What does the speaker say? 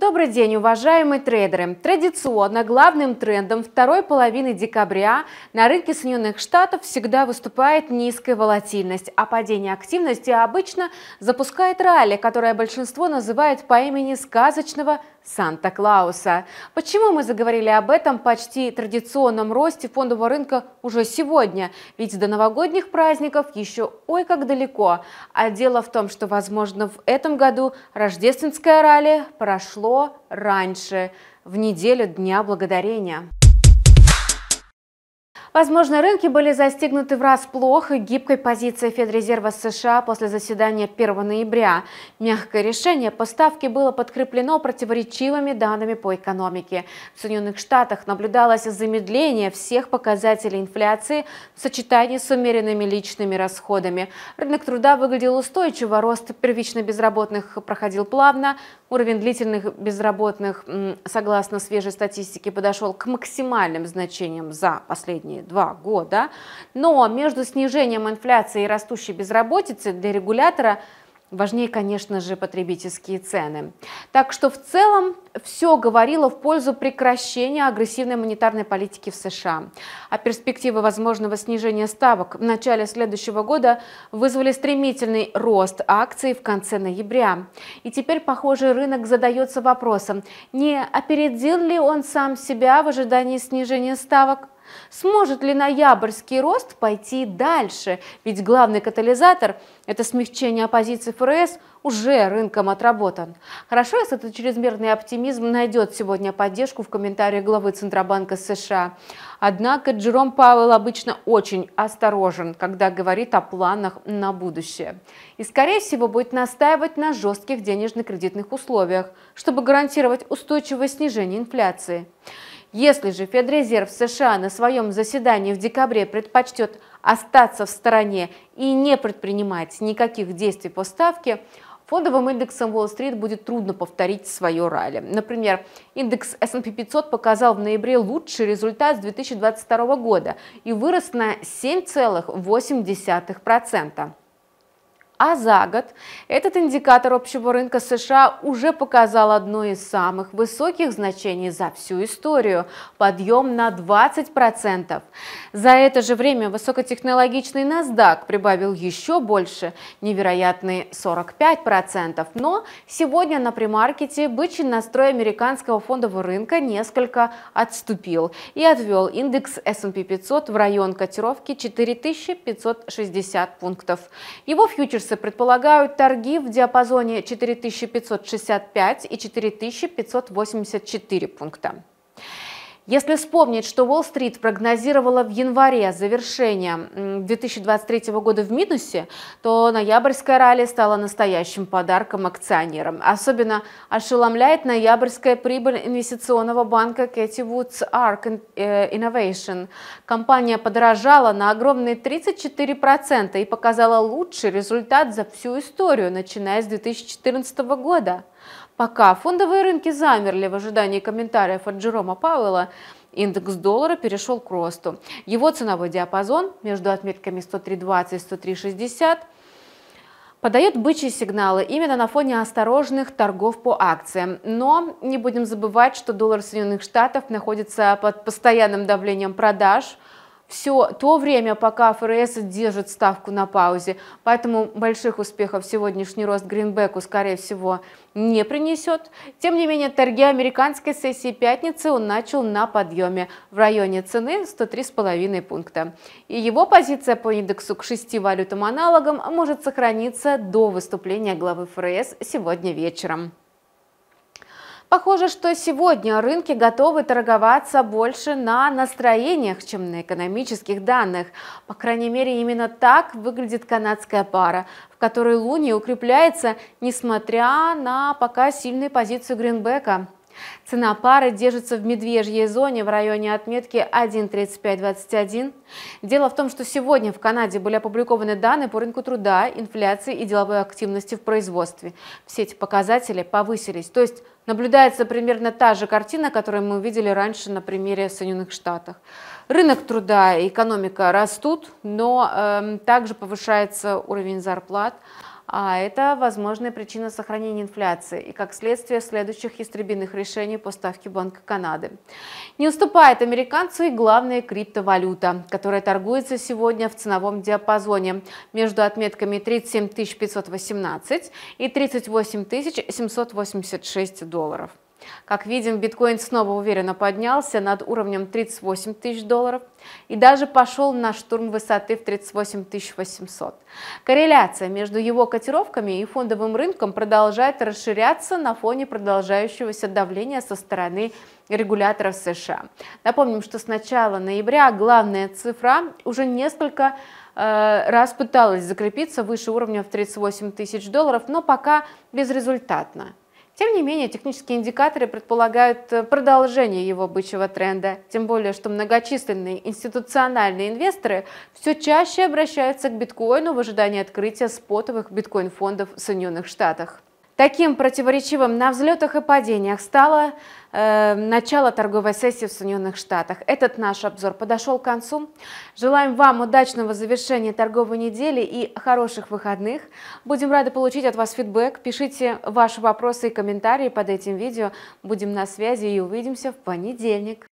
Добрый день, уважаемые трейдеры! Традиционно главным трендом второй половины декабря на рынке Соединенных Штатов всегда выступает низкая волатильность, а падение активности обычно запускает ралли, которое большинство называет по имени сказочного Санта-Клауса. Почему мы заговорили об этом почти традиционном росте фондового рынка уже сегодня? Ведь до новогодних праздников еще ой как далеко. А дело в том, что, возможно, в этом году рождественское ралли прошло раньше, в неделю Дня Благодарения. Возможно, рынки были застигнуты врасплох гибкой позицией Федрезерва США после заседания 1 ноября. Мягкое решение поставки было подкреплено противоречивыми данными по экономике. В Соединенных Штатах наблюдалось замедление всех показателей инфляции в сочетании с умеренными личными расходами. Рынок труда выглядел устойчиво, рост первично безработных проходил плавно, уровень длительных безработных, согласно свежей статистике, подошел к максимальным значениям за последние два года, но между снижением инфляции и растущей безработицы для регулятора Важнее, конечно же, потребительские цены. Так что в целом все говорило в пользу прекращения агрессивной монетарной политики в США. А перспективы возможного снижения ставок в начале следующего года вызвали стремительный рост акций в конце ноября. И теперь, похоже, рынок задается вопросом, не опередил ли он сам себя в ожидании снижения ставок? Сможет ли ноябрьский рост пойти дальше? Ведь главный катализатор – это смягчение оппозиции ФРС – уже рынком отработан. Хорошо, если этот чрезмерный оптимизм найдет сегодня поддержку в комментариях главы Центробанка США. Однако Джером Пауэлл обычно очень осторожен, когда говорит о планах на будущее. И, скорее всего, будет настаивать на жестких денежно-кредитных условиях, чтобы гарантировать устойчивое снижение инфляции. Если же Федрезерв США на своем заседании в декабре предпочтет остаться в стороне и не предпринимать никаких действий по ставке, фондовым индексам Уолл-стрит будет трудно повторить свое ралли. Например, индекс S&P 500 показал в ноябре лучший результат с 2022 года и вырос на 7,8% а за год этот индикатор общего рынка США уже показал одно из самых высоких значений за всю историю – подъем на 20%. За это же время высокотехнологичный NASDAQ прибавил еще больше – невероятные 45%. Но сегодня на премаркете бычий настрой американского фондового рынка несколько отступил и отвел индекс S&P 500 в район котировки 4560 пунктов. Его фьючерс Ресурсы предполагают торги в диапазоне 4565 и 4584 пункта. Если вспомнить, что Уолл-стрит прогнозировала в январе завершение 2023 года в минусе, то ноябрьская ралли стало настоящим подарком акционерам. Особенно ошеломляет ноябрьская прибыль инвестиционного банка Кэти Вудс Арк э, Innovation. Компания подорожала на огромные 34% и показала лучший результат за всю историю, начиная с 2014 года. Пока фондовые рынки замерли в ожидании комментариев от Джерома Пауэлла, индекс доллара перешел к росту. Его ценовой диапазон между отметками 103.20 и 103.60 подает бычьи сигналы именно на фоне осторожных торгов по акциям. Но не будем забывать, что доллар Соединенных Штатов находится под постоянным давлением продаж – все то время, пока ФРС держит ставку на паузе. Поэтому больших успехов сегодняшний рост Гринбеку, скорее всего, не принесет. Тем не менее, торги американской сессии пятницы он начал на подъеме в районе цены 103,5 пункта. И его позиция по индексу к шести валютам аналогам может сохраниться до выступления главы ФРС сегодня вечером. Похоже, что сегодня рынки готовы торговаться больше на настроениях, чем на экономических данных. По крайней мере, именно так выглядит канадская пара, в которой Луни укрепляется, несмотря на пока сильную позицию Гринбека. Цена пары держится в медвежьей зоне в районе отметки 1.3521. Дело в том, что сегодня в Канаде были опубликованы данные по рынку труда, инфляции и деловой активности в производстве. Все эти показатели повысились, то есть наблюдается примерно та же картина, которую мы увидели раньше на примере Соединенных Штатов. Рынок труда и экономика растут, но э, также повышается уровень зарплат. А это возможная причина сохранения инфляции и, как следствие, следующих истребительных решений по ставке Банка Канады. Не уступает американцу и главная криптовалюта, которая торгуется сегодня в ценовом диапазоне между отметками 37 518 и 38 786 долларов. Как видим, биткоин снова уверенно поднялся над уровнем 38 тысяч долларов и даже пошел на штурм высоты в 38 800. Корреляция между его котировками и фондовым рынком продолжает расширяться на фоне продолжающегося давления со стороны регуляторов США. Напомним, что с начала ноября главная цифра уже несколько э, раз пыталась закрепиться выше уровня в 38 тысяч долларов, но пока безрезультатно. Тем не менее, технические индикаторы предполагают э, продолжение его бычьего тренда, тем более, что многочисленные институциональные инвесторы все чаще обращаются к биткоину в ожидании открытия спотовых биткоин-фондов в Соединенных Штатах. Таким противоречивым на взлетах и падениях стало э, начало торговой сессии в Соединенных Штатах. Этот наш обзор подошел к концу. Желаем вам удачного завершения торговой недели и хороших выходных. Будем рады получить от вас фидбэк. Пишите ваши вопросы и комментарии под этим видео. Будем на связи и увидимся в понедельник.